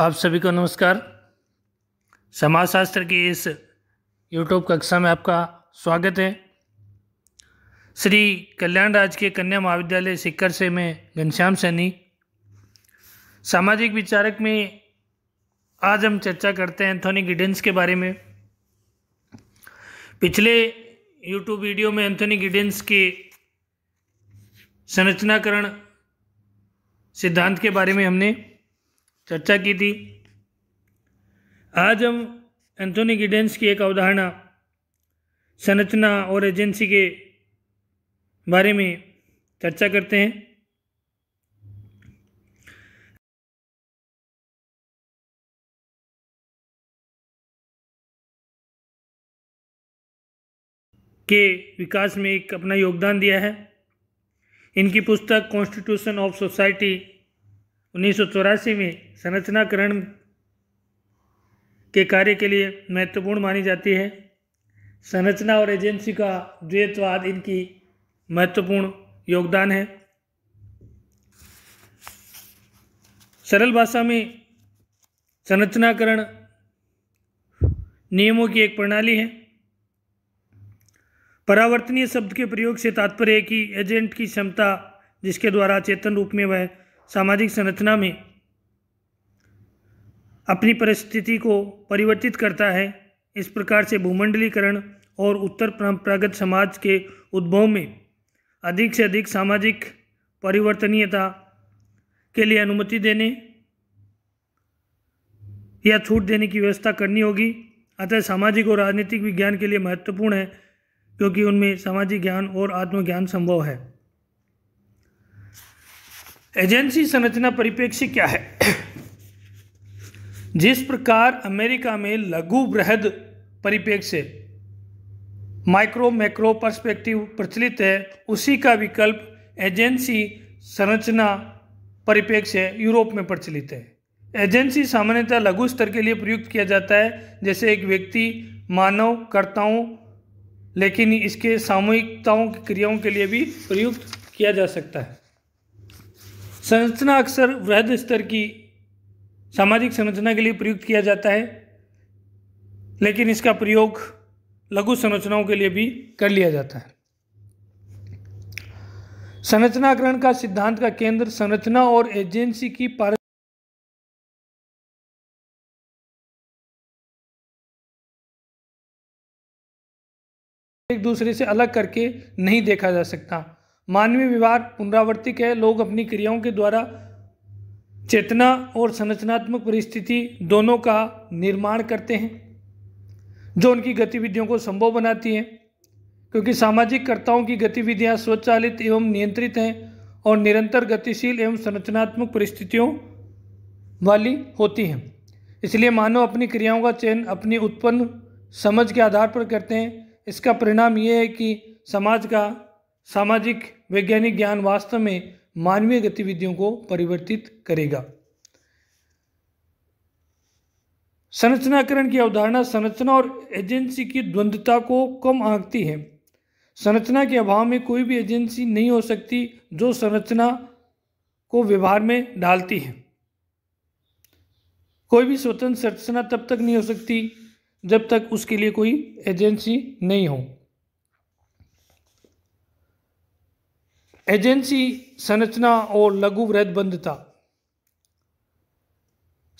आप सभी को नमस्कार समाजशास्त्र की इस यूट्यूब कक्षा में आपका स्वागत है श्री कल्याण राज के कन्या महाविद्यालय सिक्कर से मैं घनश्याम सैनी सामाजिक विचारक में आज हम चर्चा करते हैं एंथोनी गिडेंस के बारे में पिछले यूट्यूब वीडियो में एंथोनी गिडेंस के संरचनाकरण सिद्धांत के बारे में हमने चर्चा की थी आज हम एंथोनी गिडेंस की एक अवधारणा संरचना और एजेंसी के बारे में चर्चा करते हैं के विकास में एक अपना योगदान दिया है इनकी पुस्तक कॉन्स्टिट्यूशन ऑफ सोसाइटी उन्नीस में संरचनाकरण के कार्य के लिए महत्वपूर्ण मानी जाती है संरचना और एजेंसी का द्वैतवाद इनकी महत्वपूर्ण योगदान है सरल भाषा में संरचनाकरण नियमों की एक प्रणाली है परावर्तनीय शब्द के प्रयोग से तात्पर्य है कि एजेंट की क्षमता जिसके द्वारा चेतन रूप में वह सामाजिक संरचना में अपनी परिस्थिति को परिवर्तित करता है इस प्रकार से भूमंडलीकरण और उत्तर परंपरागत समाज के उद्भव में अधिक से अधिक सामाजिक परिवर्तनीयता के लिए अनुमति देने या छूट देने की व्यवस्था करनी होगी अतः सामाजिक और राजनीतिक विज्ञान के लिए महत्वपूर्ण है क्योंकि उनमें सामाजिक ज्ञान और आत्मज्ञान संभव है एजेंसी संरचना परिप्रेक्ष्य क्या है जिस प्रकार अमेरिका में लघु बृहद परिप्रेक्ष्य माइक्रो मैक्रो पर्सपेक्टिव प्रचलित है उसी का विकल्प एजेंसी संरचना परिप्रेक्ष्य यूरोप में प्रचलित है एजेंसी सामान्यतः लघु स्तर के लिए प्रयुक्त किया जाता है जैसे एक व्यक्ति मानव कर्ताओं लेकिन इसके सामूहिकताओं की क्रियाओं के लिए भी प्रयुक्त किया जा सकता है संरचना अक्सर वृहद स्तर की सामाजिक संरचना के लिए प्रयुक्त किया जाता है लेकिन इसका प्रयोग लघु संरचनाओं के लिए भी कर लिया जाता है संरचनाकरण का सिद्धांत का केंद्र संरचना और एजेंसी की पार एक दूसरे से अलग करके नहीं देखा जा सकता मानवीय व्यवहार पुनरावर्तिक है लोग अपनी क्रियाओं के द्वारा चेतना और संरचनात्मक परिस्थिति दोनों का निर्माण करते हैं जो उनकी गतिविधियों को संभव बनाती है क्योंकि सामाजिक कर्ताओं की गतिविधियां स्वचालित एवं नियंत्रित हैं और निरंतर गतिशील एवं संरचनात्मक परिस्थितियों वाली होती हैं इसलिए मानव अपनी क्रियाओं का चयन अपनी उत्पन्न समझ के आधार पर करते हैं इसका परिणाम ये है कि समाज का सामाजिक वैज्ञानिक ज्ञान वास्तव में मानवीय गतिविधियों को परिवर्तित करेगा संरचनाकरण की अवधारणा संरचना और एजेंसी की द्वंद्वता को कम आंकती है संरचना के अभाव में कोई भी एजेंसी नहीं हो सकती जो संरचना को व्यवहार में डालती है कोई भी स्वतंत्र संरचना तब तक नहीं हो सकती जब तक उसके लिए कोई एजेंसी नहीं हो एजेंसी संरचना और लघु वृद्धबंधता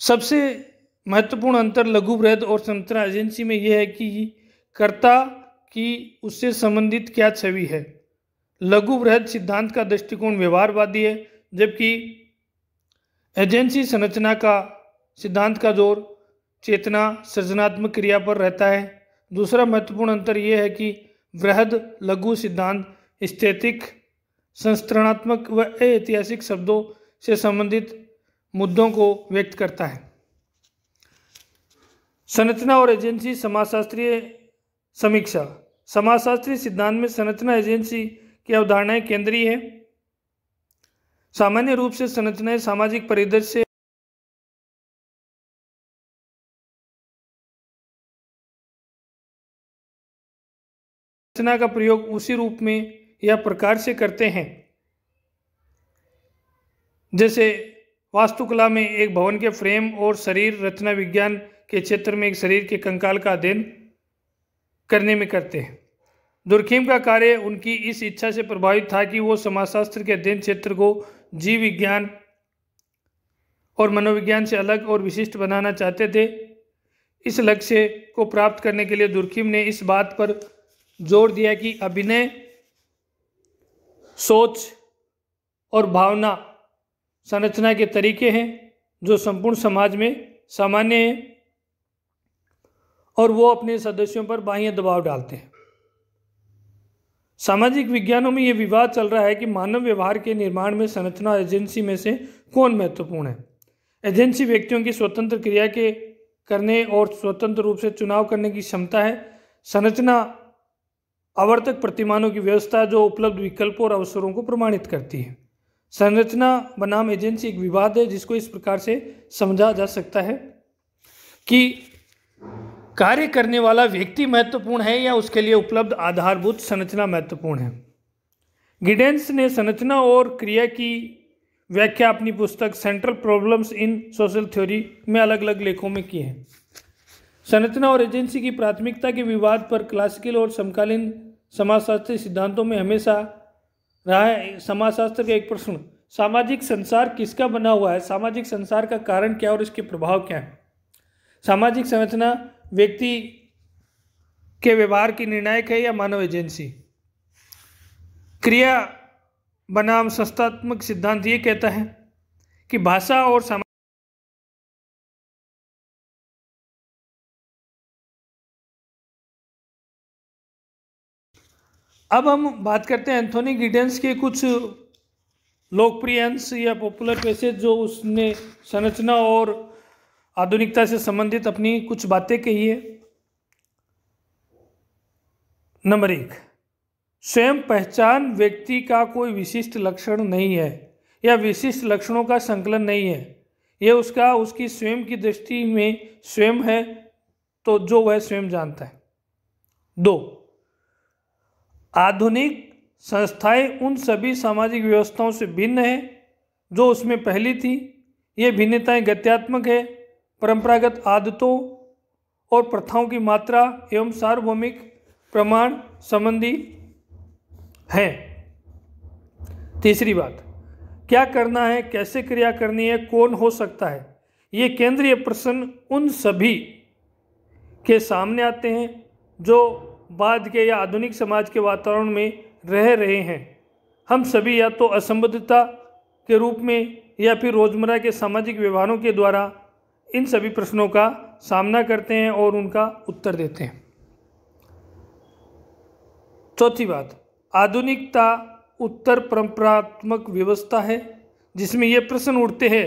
सबसे महत्वपूर्ण अंतर लघु वृहद और संरचना एजेंसी में यह है कि कर्ता की उससे संबंधित क्या छवि है लघु वृहद सिद्धांत का दृष्टिकोण व्यवहारवादी है जबकि एजेंसी संरचना का सिद्धांत का जोर चेतना सृजनात्मक क्रिया पर रहता है दूसरा महत्वपूर्ण अंतर यह है कि वृहद लघु सिद्धांत स्थितिक संस्तरणात्मक व ऐतिहासिक शब्दों से संबंधित मुद्दों को व्यक्त करता है संरचना और एजेंसी समाजशास्त्रीय समीक्षा समाजशास्त्रीय सिद्धांत में संरचना एजेंसी की अवधारणाएं केंद्रीय है सामान्य रूप से संरचनाएं सामाजिक परिदृश्य संरचना का प्रयोग उसी रूप में या प्रकार से करते हैं जैसे वास्तुकला में एक भवन के फ्रेम और शरीर रचना विज्ञान के क्षेत्र में एक शरीर के कंकाल का अध्ययन करने में करते हैं दुर्खीम का कार्य उनकी इस इच्छा से प्रभावित था कि वो समाजशास्त्र के अध्ययन क्षेत्र को जीव विज्ञान और मनोविज्ञान से अलग और विशिष्ट बनाना चाहते थे इस लक्ष्य को प्राप्त करने के लिए दुर्खीम ने इस बात पर जोर दिया कि अभिनय सोच और भावना संरचना के तरीके हैं जो संपूर्ण समाज में सामान्य हैं और वो अपने सदस्यों पर बाह्य दबाव डालते हैं सामाजिक विज्ञानों में ये विवाद चल रहा है कि मानव व्यवहार के निर्माण में संरचना एजेंसी में से कौन महत्वपूर्ण है एजेंसी व्यक्तियों की स्वतंत्र क्रिया के करने और स्वतंत्र रूप से चुनाव करने की क्षमता है संरचना आवर्तक प्रतिमानों की व्यवस्था जो उपलब्ध विकल्पों और अवसरों को प्रमाणित करती है संरचना बनाम एजेंसी एक विवाद है जिसको इस प्रकार से समझा जा सकता है कि कार्य करने वाला व्यक्ति महत्वपूर्ण है या उसके लिए उपलब्ध आधारभूत संरचना महत्वपूर्ण है गिडेंस ने संरचना और क्रिया की व्याख्या अपनी पुस्तक central problems in social theory में अलग अलग लेखों में की है संरचना और एजेंसी की प्राथमिकता के विवाद पर क्लासिकल और समकालीन समाजशास्त्री सिद्धांतों में हमेशा रहा है समाजशास्त्र का एक प्रश्न सामाजिक संसार किसका बना हुआ है सामाजिक संसार का कारण क्या और इसके प्रभाव क्या है सामाजिक संरचना व्यक्ति के व्यवहार की निर्णायक है या मानव एजेंसी क्रिया बनाम संस्थात्मक सिद्धांत ये कहता है कि भाषा और अब हम बात करते हैं एंथोनी गिडेंस के कुछ लोकप्रिय अंश या पॉपुलर पैसेज जो उसने संरचना और आधुनिकता से संबंधित अपनी कुछ बातें कही है नंबर एक स्वयं पहचान व्यक्ति का कोई विशिष्ट लक्षण नहीं है या विशिष्ट लक्षणों का संकलन नहीं है यह उसका उसकी स्वयं की दृष्टि में स्वयं है तो जो वह स्वयं जानता है दो आधुनिक संस्थाएं उन सभी सामाजिक व्यवस्थाओं से भिन्न है जो उसमें पहली थी ये भिन्नताएं गत्यात्मक है परंपरागत आदतों और प्रथाओं की मात्रा एवं सार्वभौमिक प्रमाण संबंधी हैं तीसरी बात क्या करना है कैसे क्रिया करनी है कौन हो सकता है ये केंद्रीय प्रश्न उन सभी के सामने आते हैं जो बाद के या आधुनिक समाज के वातावरण में रह रहे हैं हम सभी या तो असंबद्धता के रूप में या फिर रोज़मर्रा के सामाजिक व्यवहारों के द्वारा इन सभी प्रश्नों का सामना करते हैं और उनका उत्तर देते हैं चौथी बात आधुनिकता उत्तर परंपरात्मक व्यवस्था है जिसमें ये प्रश्न उठते हैं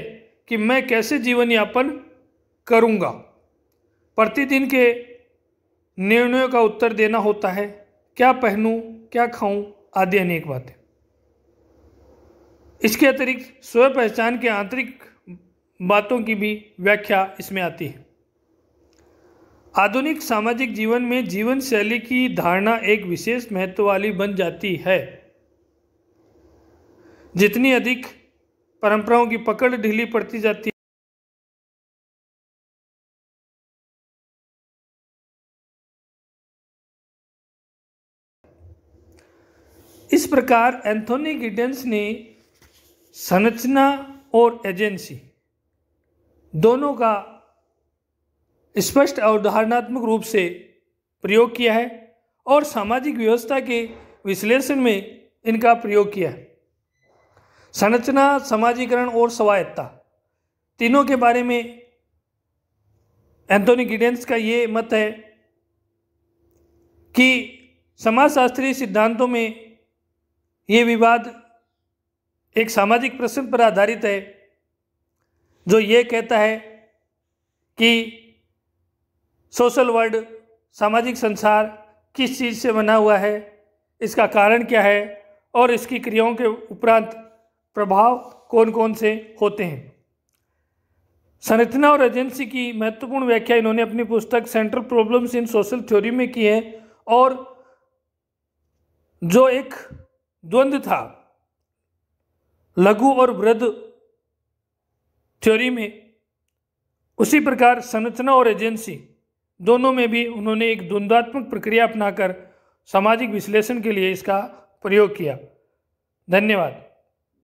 कि मैं कैसे जीवन यापन करूँगा प्रतिदिन के निर्णयों का उत्तर देना होता है क्या पहनूं क्या खाऊं आदि अनेक बातें इसके अतिरिक्त स्वयं पहचान के आंतरिक बातों की भी व्याख्या इसमें आती है आधुनिक सामाजिक जीवन में जीवन शैली की धारणा एक विशेष महत्व वाली बन जाती है जितनी अधिक परंपराओं की पकड़ ढीली पड़ती जाती है प्रकार एंथोनी गिडेंस ने संरचना और एजेंसी दोनों का स्पष्ट अवधारणात्मक रूप से प्रयोग किया है और सामाजिक व्यवस्था के विश्लेषण में इनका प्रयोग किया है संरचना समाजीकरण और स्वायत्ता तीनों के बारे में एंथोनी गिडेंस का ये मत है कि समाजशास्त्रीय सिद्धांतों में ये विवाद एक सामाजिक प्रश्न पर आधारित है जो ये कहता है कि सोशल वर्ल्ड सामाजिक संसार किस चीज़ से बना हुआ है इसका कारण क्या है और इसकी क्रियाओं के उपरांत प्रभाव कौन कौन से होते हैं संरचना और एजेंसी की महत्वपूर्ण व्याख्या इन्होंने अपनी पुस्तक central problems in social theory में की है और जो एक द्वंद्व था लघु और वृद्ध थ्योरी में उसी प्रकार संरचना और एजेंसी दोनों में भी उन्होंने एक द्वंद्वात्मक प्रक्रिया अपनाकर सामाजिक विश्लेषण के लिए इसका प्रयोग किया धन्यवाद